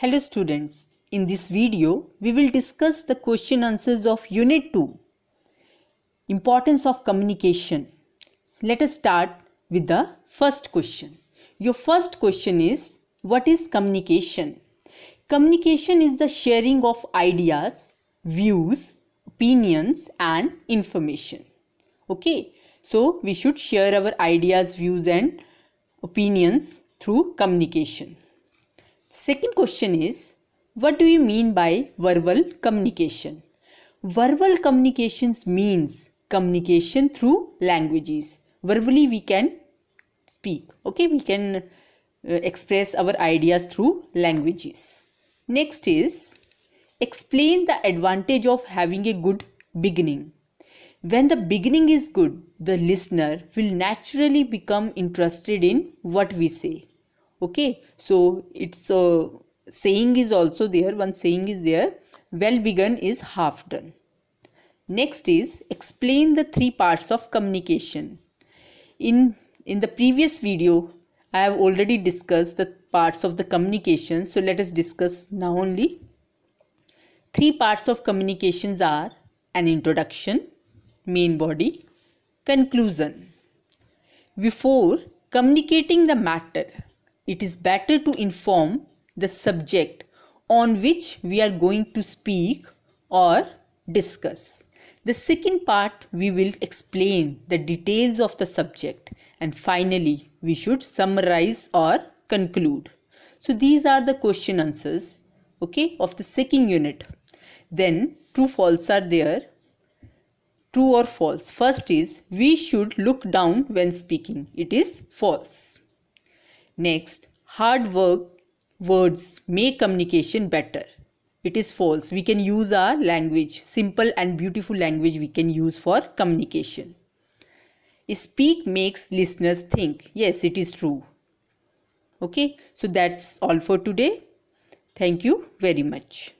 Hello students, in this video we will discuss the question answers of Unit 2 Importance of Communication. Let us start with the first question. Your first question is what is communication? Communication is the sharing of ideas, views, opinions and information. Okay, so we should share our ideas, views and opinions through communication. Second question is what do you mean by verbal communication? Verbal communications means communication through languages. Verbally we can speak. Okay, we can uh, express our ideas through languages. Next is explain the advantage of having a good beginning. When the beginning is good, the listener will naturally become interested in what we say okay so it's a uh, saying is also there one saying is there well begun is half done next is explain the three parts of communication in in the previous video i have already discussed the parts of the communication so let us discuss now only three parts of communications are an introduction main body conclusion before communicating the matter it is better to inform the subject on which we are going to speak or discuss. The second part, we will explain the details of the subject. And finally, we should summarize or conclude. So these are the question answers, okay, of the second unit. Then true false are there. True or false. First is we should look down when speaking. It is false. Next, hard work words make communication better. It is false. We can use our language, simple and beautiful language we can use for communication. Speak makes listeners think. Yes, it is true. Okay, so that's all for today. Thank you very much.